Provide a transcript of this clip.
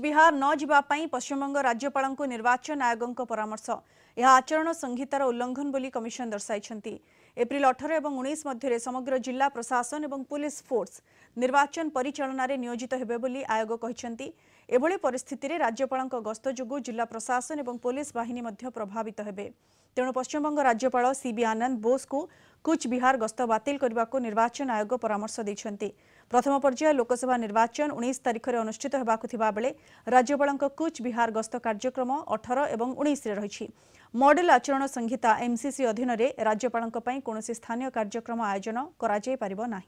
बिहार न जावाई पश्चिमबंग राज्यपाल निर्वाचन आयोग परामर्श यह आचरण संहितार उल्लंघन कमिशन दर्शाई एप्रिल अठर और उन्नीस मध्य समग्र जिला प्रशासन और पुलिस फोर्स निर्वाचन परिचालन नियोजित होगा आयोग এভাবে পরিস্থিতি রাজ্যপাল গস্ত যোগ জেলা প্রশাসন এবং পুলিশ বাহিনী প্রভাবিত হবে তেমন পশ্চিমবঙ্গ রাজ্যপাল সিবি আনন্দ বোসু কুচবিহার গস্ত বাতিল করা নির্বাচন আয়োগ পরামর্শ দিয়েছেন প্রথম পর্যায়ে লোকসভা নির্বাচন উনিশ তারিখে অনুষ্ঠিত হওয়া বেড়ে রাজ্যপাল কুচবিহার গস্ত কার্যক্রম অঠর এবং উনিশে রয়েছে মডেল আচরণ সংহিতা এমসিসি অধীনে রাজ্যপাল কোণী স্থানীয় কার্যক্রম আয়োজন করা যাই না